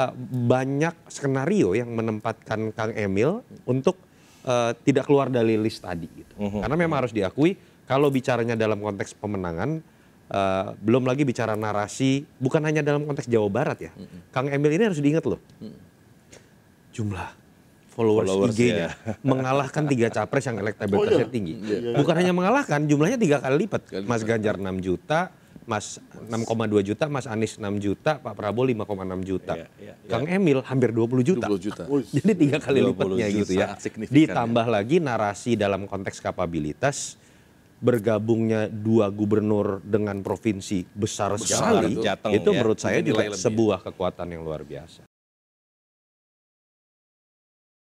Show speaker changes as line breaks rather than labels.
uh, banyak skenario yang menempatkan Kang Emil untuk uh, tidak keluar dari list tadi. Gitu. Mhm. Karena memang harus diakui kalau bicaranya dalam konteks pemenangan, uh, belum lagi bicara narasi, bukan hanya dalam konteks Jawa Barat ya. Mhm. Kang Emil ini harus diingat loh, mhm. jumlah followers, followers IG-nya ya. mengalahkan tiga capres yang elektabilitasnya oh, iya. tinggi. Iya. Bukan yeah. hanya mengalahkan, jumlahnya tiga kali lipat. Mas Ganjar 6 juta, Mas 6,2 juta, Mas Anies 6 juta, Pak Prabowo 5,6 juta. Yeah, yeah, yeah. Kang Emil hampir 20 juta. 20 juta. Jadi tiga kali lipatnya gitu ya. ya. Ditambah ya. lagi narasi dalam konteks kapabilitas bergabungnya dua gubernur dengan provinsi besar, besar sekali, itu, itu ya. menurut saya juga sebuah
kekuatan yang luar biasa.